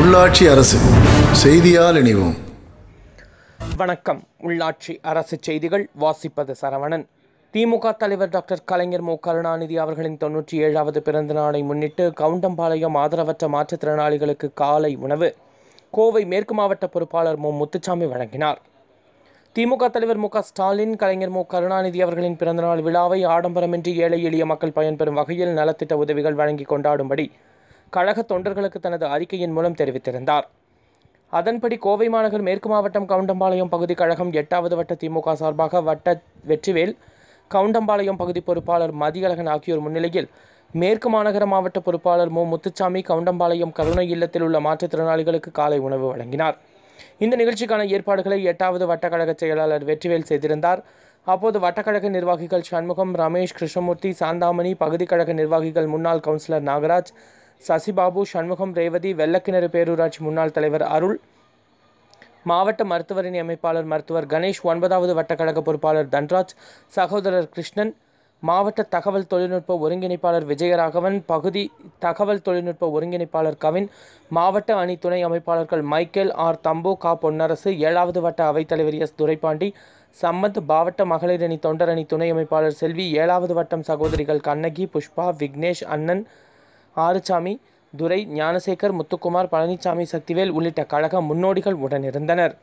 உள்ளாட்சி அரசு செய்தியால் இணைவோம் வணக்கம் உள்ளாட்சி அரசு செய்திகள் வாசிப்பது சரவணன் திமுக தலைவர் டாக்டர் கலைஞர் மு கருணாநிதி அவர்களின் தொன்னூற்றி ஏழாவது பிறந்த நாளை முன்னிட்டு கவுண்டம்பாளையம் ஆதரவற்ற மாற்றுத்திறனாளிகளுக்கு காலை உணவு கோவை மேற்கு மாவட்ட பொறுப்பாளர் மு முத்துச்சாமி வழங்கினார் திமுக தலைவர் மு ஸ்டாலின் கலைஞர் மு கருணாநிதி அவர்களின் பிறந்தநாள் விழாவை ஆடம்பரமின்றி ஏழை எளிய மக்கள் பயன்பெறும் வகையில் நலத்திட்ட உதவிகள் வழங்கி கொண்டாடும்படி கழக தொண்டர்களுக்கு தனது அறிக்கையின் மூலம் தெரிவித்திருந்தார் அதன்படி கோவை மாநகர் மேற்கு மாவட்டம் கவுண்டம்பாளையம் பகுதி கழகம் எட்டாவது வட்ட திமுக சார்பாக வட்ட வெற்றிவேல் கவுண்டம்பாளையம் பகுதி பொறுப்பாளர் மதியழகன் ஆகியோர் முன்னிலையில் மேற்கு மாநகர மாவட்ட பொறுப்பாளர் மு முத்துச்சாமி கவுண்டம்பாளையம் கருணை இல்லத்தில் உள்ள மாற்றுத்திறனாளிகளுக்கு காலை உணவு வழங்கினார் இந்த நிகழ்ச்சிக்கான ஏற்பாடுகளை எட்டாவது வட்டக்கழக செயலாளர் வெற்றிவேல் செய்திருந்தார் அப்போது வட்டக்கழக நிர்வாகிகள் சண்முகம் ரமேஷ் கிருஷ்ணமூர்த்தி சாந்தாமணி பகுதி கழக நிர்வாகிகள் முன்னாள் கவுன்சிலர் நாகராஜ் சசிபாபு சண்முகம் ரேவதி வெள்ளக்கிணறு பேரூராட்சி முன்னாள் தலைவர் அருள் மாவட்ட மருத்துவரணி அமைப்பாளர் மருத்துவர் கணேஷ் ஒன்பதாவது வட்டக்கழக பொறுப்பாளர் தன்ராஜ் சகோதரர் கிருஷ்ணன் மாவட்ட தகவல் தொழில்நுட்ப ஒருங்கிணைப்பாளர் விஜயராகவன் பகுதி தகவல் தொழில்நுட்ப ஒருங்கிணைப்பாளர் கவின் மாவட்ட அணி துணை அமைப்பாளர்கள் மைக்கேல் ஆர் தம்பு கா பொன்னரசு ஏழாவது வட்ட அவைத்தலைவர் எஸ் துரைபாண்டி சம்மந்த் மாவட்ட மகளிர் அணி தொண்டரணி துணை அமைப்பாளர் செல்வி ஏழாவது வட்டம் சகோதரிகள் கண்ணகி புஷ்பா விக்னேஷ் அண்ணன் ஆறுசாமி துரை ஞானசேகர் முத்துக்குமார் பழனிசாமி சக்திவேல் உள்ளிட்ட கழக முன்னோடிகள் உடனிருந்தனர்